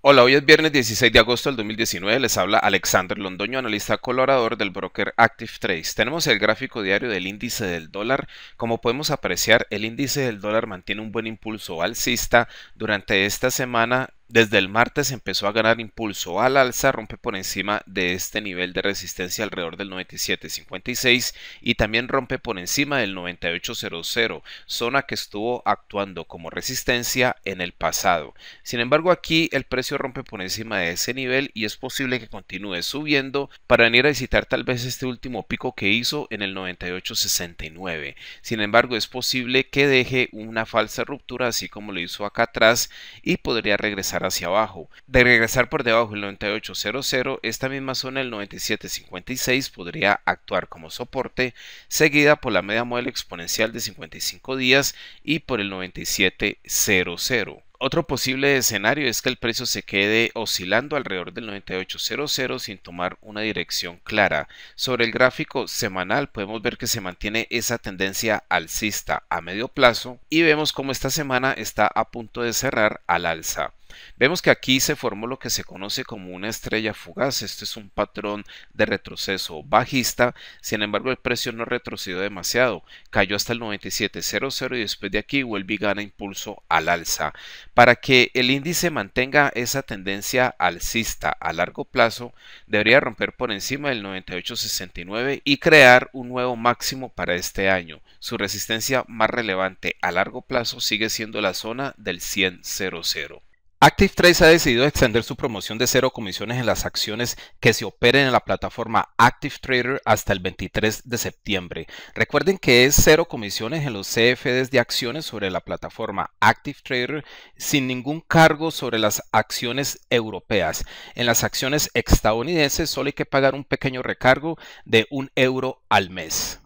Hola, hoy es viernes 16 de agosto del 2019. Les habla Alexander Londoño, analista colorador del broker Active Tenemos el gráfico diario del índice del dólar. Como podemos apreciar, el índice del dólar mantiene un buen impulso alcista durante esta semana desde el martes empezó a ganar impulso al alza, rompe por encima de este nivel de resistencia alrededor del 97.56 y también rompe por encima del 98.00, zona que estuvo actuando como resistencia en el pasado. Sin embargo, aquí el precio rompe por encima de ese nivel y es posible que continúe subiendo para venir a visitar tal vez este último pico que hizo en el 98.69. Sin embargo, es posible que deje una falsa ruptura así como lo hizo acá atrás y podría regresar hacia abajo. De regresar por debajo del 9800, esta misma zona del 9756 podría actuar como soporte, seguida por la media móvil exponencial de 55 días y por el 9700. Otro posible escenario es que el precio se quede oscilando alrededor del 9800 sin tomar una dirección clara. Sobre el gráfico semanal podemos ver que se mantiene esa tendencia alcista a medio plazo y vemos como esta semana está a punto de cerrar al alza. Vemos que aquí se formó lo que se conoce como una estrella fugaz. Este es un patrón de retroceso bajista. Sin embargo, el precio no retrocedió demasiado. Cayó hasta el 97.00 y después de aquí vuelve y gana impulso al alza. Para que el índice mantenga esa tendencia alcista a largo plazo, debería romper por encima del 98.69 y crear un nuevo máximo para este año. Su resistencia más relevante a largo plazo sigue siendo la zona del 100.00. ActiveTrace ha decidido extender su promoción de cero comisiones en las acciones que se operen en la plataforma ActiveTrader hasta el 23 de septiembre. Recuerden que es cero comisiones en los CFDs de acciones sobre la plataforma ActiveTrader sin ningún cargo sobre las acciones europeas. En las acciones estadounidenses solo hay que pagar un pequeño recargo de un euro al mes.